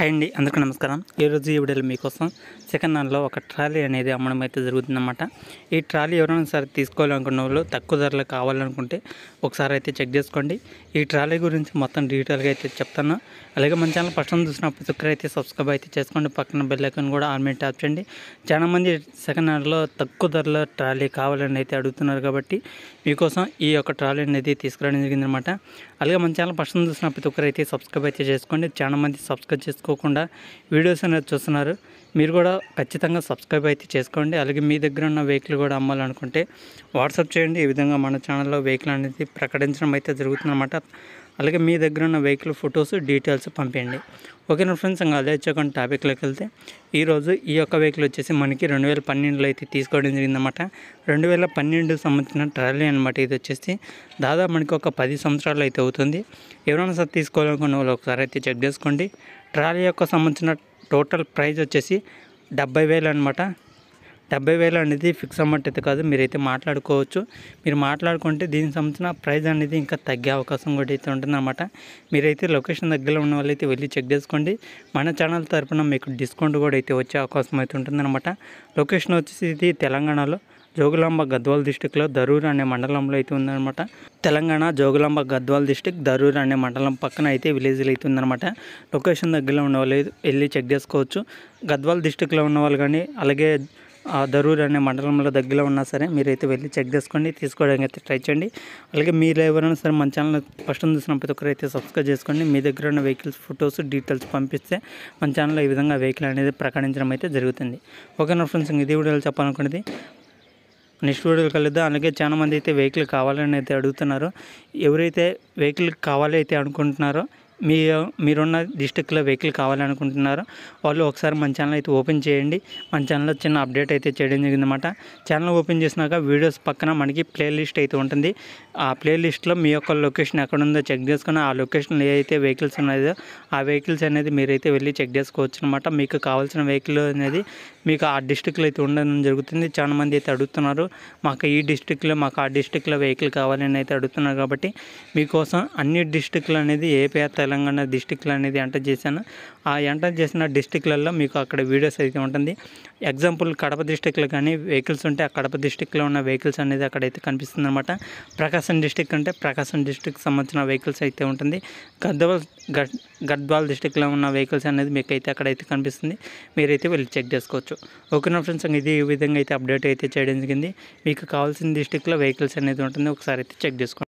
hi అండి అందరికీ నమస్కారం ఈరోజు ఈ వీడియోలో మీకోసం సెకండ్ హ్యాండ్లో ఒక ట్రాలీ అనేది అమ్మడం అయితే జరుగుతుందన్నమాట ఈ ట్రాలీ ఎవరైనా సరే తీసుకోవాలనుకున్న వాళ్ళు తక్కువ ధరలు కావాలనుకుంటే ఒకసారి అయితే చెక్ చేసుకోండి ఈ ట్రాలీ గురించి మొత్తం డీటెయిల్గా అయితే చెప్తాను అలాగే మన ఛానల్ ఫస్ట్ చూసినప్పుడు చూసిన ప్రతి ఒక్కరు అయితే సబ్స్క్రైబ్ అయితే చేసుకోండి పక్కన ఐకన్ కూడా ఆన్ ట్యాప్ చేయండి చాలామంది సెకండ్ హ్యాండ్లో తక్కువ ధరలో ట్రాలీ కావాలని అయితే అడుగుతున్నారు కాబట్టి మీకోసం ఈ యొక్క ట్రాలీ అనేది తీసుకురావడం జరిగిందనమాట అలాగే మన ఛానల్ ఫస్ట్ టైం చూసిన ప్రతి ఒక్కరు అయితే సబ్స్క్రైబ్ అయితే చేసుకోండి మంది సబ్స్క్రైబ్ చేసుకోండి మర్చిపోకుండా వీడియోస్ అనేది చూస్తున్నారు మీరు కూడా ఖచ్చితంగా సబ్స్క్రైబ్ అయితే చేసుకోండి అలాగే మీ దగ్గర ఉన్న వెహికల్ కూడా అమ్మాలనుకుంటే వాట్సాప్ చేయండి ఈ విధంగా మన ఛానల్లో వెహికల్ అనేది ప్రకటించడం అయితే జరుగుతుందన్నమాట అలాగే మీ దగ్గర ఉన్న వెహికల్ ఫొటోస్ డీటెయిల్స్ పంపించండి ఓకేనా ఫ్రెండ్స్ ఇంకా అదే కొన్ని టాపిక్లోకి వెళ్తే ఈరోజు ఈ యొక్క వెహికల్ వచ్చేసి మనకి రెండు వేల పన్నెండులో అయితే తీసుకోవడం జరిగిందన్నమాట రెండు వేల పన్నెండు సంబంధించిన ట్రాలీ అనమాట ఇది వచ్చేసి దాదాపు మనకి ఒక పది సంవత్సరాలు అయితే అవుతుంది ఎవరైనా సార్ తీసుకోవాలనుకున్న వాళ్ళు ఒకసారి అయితే చెక్ చేసుకోండి ట్రాలీ యొక్క సంబంధించిన టోటల్ ప్రైస్ వచ్చేసి డెబ్బై వేలు అనమాట డెబ్బై వేలు అనేది ఫిక్స్ అమౌంట్ అయితే కాదు మీరైతే మాట్లాడుకోవచ్చు మీరు మాట్లాడుకుంటే దీనికి సంబంధించిన ప్రైజ్ అనేది ఇంకా తగ్గే అవకాశం కూడా అయితే ఉంటుందన్నమాట మీరైతే లొకేషన్ దగ్గరలో ఉన్న వాళ్ళైతే వెళ్ళి చెక్ చేసుకోండి మన ఛానల్ తరఫున మీకు డిస్కౌంట్ కూడా అయితే వచ్చే అవకాశం అయితే ఉంటుందన్నమాట లొకేషన్ వచ్చేసి ఇది తెలంగాణలో జోగులాంబ గద్వాల్ డిస్టిక్లో దరూర్ అనే మండలంలో అయితే ఉందన్నమాట తెలంగాణ జోగులాంబ గద్వాల్ డిస్టిక్ దరూర్ అనే మండలం పక్కన అయితే విలేజ్లో అయితే ఉందన్నమాట లొకేషన్ దగ్గరలో ఉన్న వాళ్ళు వెళ్ళి చెక్ చేసుకోవచ్చు గద్వాల్ డిస్టిక్లో ఉన్న వాళ్ళు కానీ అలాగే దరూర్ అనే మండలంలో దగ్గరలో ఉన్నా సరే మీరైతే వెళ్ళి చెక్ చేసుకోండి తీసుకోవడానికి అయితే ట్రై చేయండి అలాగే మీరు ఎవరైనా సరే మన ఛానల్ ఫస్ట్ చూసిన ప్రతి ఒక్కరు అయితే సబ్స్క్రైబ్ చేసుకోండి మీ దగ్గర ఉన్న వెహికల్స్ ఫొటోస్ డీటెయిల్స్ పంపిస్తే మన ఛానల్లో ఈ విధంగా వెహికల్ అనేది ప్రకటించడం అయితే జరుగుతుంది ఓకేనా ఫ్రెండ్స్ ఇది వీడియోలో చెప్పాలనుకునేది నెక్స్ట్ వీడియోలు కలుద్దాం అలాగే చాలా మంది అయితే వెహికల్ కావాలని అయితే అడుగుతున్నారు ఎవరైతే వెహికల్ కావాలి అయితే అనుకుంటున్నారో మీ మీరున్న డిస్టిక్లో వెహికల్ కావాలనుకుంటున్నారో వాళ్ళు ఒకసారి మన ఛానల్ అయితే ఓపెన్ చేయండి మన ఛానల్లో చిన్న అప్డేట్ అయితే చేయడం జరిగిందన్నమాట ఛానల్ ఓపెన్ చేసినాక వీడియోస్ పక్కన మనకి ప్లేలిస్ట్ అయితే ఉంటుంది ఆ ప్లేలిస్ట్లో మీ యొక్క లొకేషన్ ఎక్కడ ఉందో చెక్ చేసుకుని ఆ లొకేషన్లో ఏదైతే వెహికల్స్ ఉన్నాయో ఆ వెహికల్స్ అనేది మీరైతే వెళ్ళి చెక్ చేసుకోవచ్చు అనమాట మీకు కావాల్సిన వెహికల్ అనేది మీకు ఆ డిస్టిక్లో అయితే ఉండడం జరుగుతుంది చాలా మంది అయితే అడుగుతున్నారు మాకు ఈ డిస్టిక్లో మాకు ఆ డిస్టిక్లో వెహికల్ కావాలని అయితే అడుగుతున్నారు కాబట్టి మీకోసం అన్ని డిస్టిక్లు అనేది ఏ పేరు తెలంగాణ డిస్టిక్లు అనేది ఎంటర్ చేశాను ఆ ఎంటర్ చేసిన డిస్టిక్లలో మీకు అక్కడ వీడియోస్ అయితే ఉంటుంది ఎగ్జాంపుల్ కడప డిస్టిక్లో కానీ వెహికల్స్ ఉంటే ఆ కడప డిస్టిక్లో ఉన్న వెహికల్స్ అనేది అక్కడైతే కనిపిస్తుంది అనమాట ప్రకాశం డిస్టిక్ అంటే ప్రకాశం డిస్టిక్కి సంబంధించిన వెహికల్స్ అయితే ఉంటుంది గద్వాల్ గద్వాల్ డిస్టిక్లో ఉన్న వెహికల్స్ అనేది మీకు అయితే అక్కడైతే కనిపిస్తుంది మీరైతే వెళ్ళి చెక్ చేసుకోవచ్చు ఓకేనా ఫ్రెండ్స్ ఇది ఈ విధంగా అయితే అప్డేట్ అయితే చేయడం జరిగింది మీకు కావాల్సిన డిస్టిక్లో వెహికల్స్ అనేది ఉంటుంది ఒకసారి అయితే చెక్ చేసుకోండి